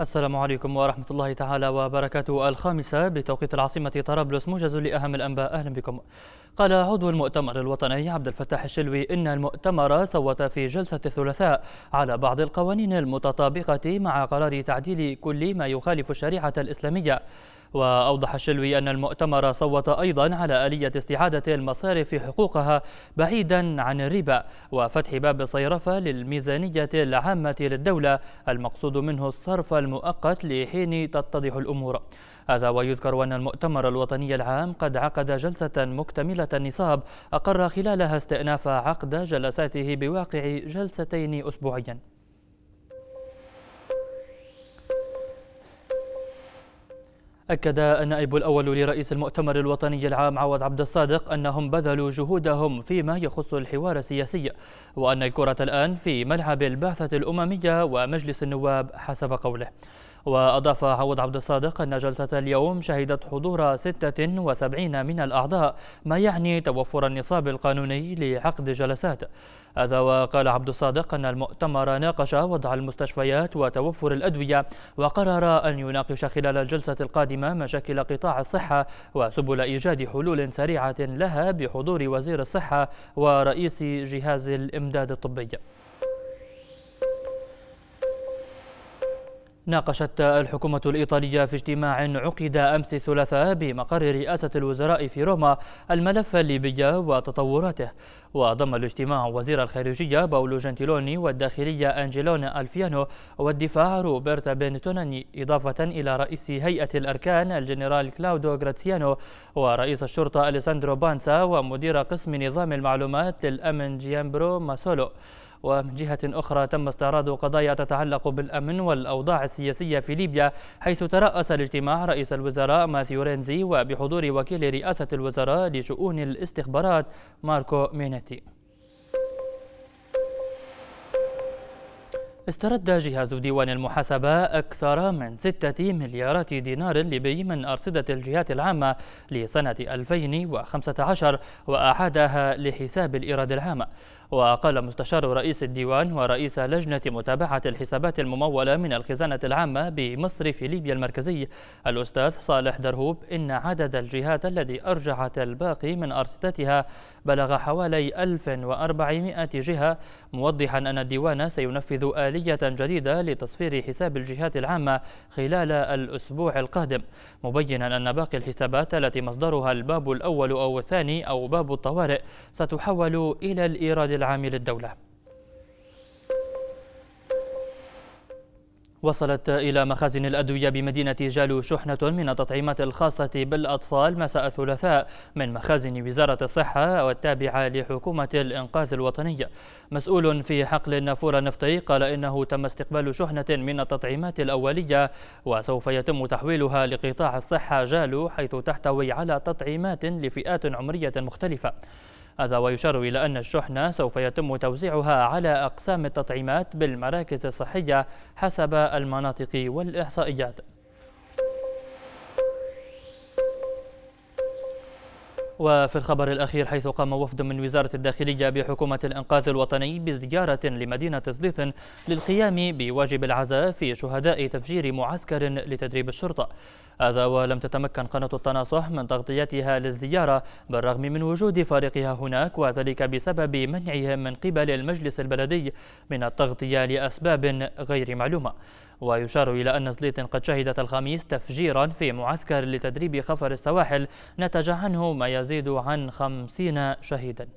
السلام عليكم ورحمة الله تعالى وبركاته الخامسة بتوقيت العاصمة طرابلس موجز لأهم الأنباء أهلا بكم قال عضو المؤتمر الوطني عبد الفتاح الشلوي إن المؤتمر صوت في جلسة الثلاثاء على بعض القوانين المتطابقة مع قرار تعديل كل ما يخالف الشريعة الإسلامية وأوضح شلوي أن المؤتمر صوت أيضا على آلية استعادة المصارف حقوقها بعيدا عن الربا وفتح باب صيرفة للميزانية العامة للدولة المقصود منه الصرف المؤقت لحين تتضح الأمور هذا ويذكر أن المؤتمر الوطني العام قد عقد جلسة مكتملة النصاب أقر خلالها استئناف عقد جلساته بواقع جلستين أسبوعياً أكد النائب الأول لرئيس المؤتمر الوطني العام عوض عبد الصادق أنهم بذلوا جهودهم فيما يخص الحوار السياسي وأن الكرة الآن في ملعب البعثة الأممية ومجلس النواب حسب قوله وأضاف عوض عبد الصادق أن جلسة اليوم شهدت حضور 76 من الأعضاء ما يعني توفر النصاب القانوني لعقد جلسات هذا وقال عبد الصادق أن المؤتمر ناقش وضع المستشفيات وتوفر الأدوية وقرر أن يناقش خلال الجلسة القادمة مشاكل قطاع الصحة وسبل إيجاد حلول سريعة لها بحضور وزير الصحة ورئيس جهاز الإمداد الطبي ناقشت الحكومة الإيطالية في اجتماع عقد أمس الثلاثاء بمقر رئاسة الوزراء في روما الملف الليبي وتطوراته وضم الاجتماع وزير الخارجية باولو جنتيلوني والداخلية أنجيلونا ألفيانو والدفاع روبرتا بنتوناني إضافة إلى رئيس هيئة الأركان الجنرال كلاودو غراتسيانو ورئيس الشرطة أليساندرو بانسا ومدير قسم نظام المعلومات للأمن جيامبرو ماسولو ومن جهة أخرى تم استعراض قضايا تتعلق بالأمن والأوضاع السياسية في ليبيا حيث ترأس الاجتماع رئيس الوزراء ماثيو رينزي وبحضور وكيل رئاسة الوزراء لشؤون الاستخبارات ماركو مينيتي استرد جهاز ديوان المحاسبة أكثر من 6 مليارات دينار ليبي من أرصدة الجهات العامة لسنة 2015 وأعادها لحساب الإيراد العامة وقال مستشار رئيس الديوان ورئيس لجنة متابعة الحسابات الممولة من الخزانة العامة بمصر في ليبيا المركزي الأستاذ صالح درهوب إن عدد الجهات الذي أرجعت الباقي من أرصدتها بلغ حوالي 1400 جهة موضحا أن الديوان سينفذ آلية جديدة لتصفير حساب الجهات العامة خلال الأسبوع القادم مبينا أن باقي الحسابات التي مصدرها الباب الأول أو الثاني أو باب الطوارئ ستحول إلى الإيراد العام للدولة وصلت إلى مخازن الأدوية بمدينة جالو شحنة من التطعيمات الخاصة بالأطفال مساء الثلاثاء من مخازن وزارة الصحة والتابعة لحكومة الإنقاذ الوطني مسؤول في حقل النافورة النفطي قال إنه تم استقبال شحنة من التطعيمات الأولية وسوف يتم تحويلها لقطاع الصحة جالو حيث تحتوي على تطعيمات لفئات عمرية مختلفة هذا ويشار إلى أن الشحنة سوف يتم توزيعها على أقسام التطعيمات بالمراكز الصحية حسب المناطق والإحصائيات وفي الخبر الأخير حيث قام وفد من وزارة الداخلية بحكومة الإنقاذ الوطني بزيارة لمدينة زليط للقيام بواجب العزاء في شهداء تفجير معسكر لتدريب الشرطة هذا ولم تتمكن قناة التناصح من تغطيتها للزيارة بالرغم من وجود فريقها هناك وذلك بسبب منعهم من قبل المجلس البلدي من التغطية لأسباب غير معلومة ويشار إلى أن زليط قد شهدت الخميس تفجيرا في معسكر لتدريب خفر السواحل نتج عنه ما يزيد عن خمسين شهيدا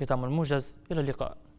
ختام الموجز إلى اللقاء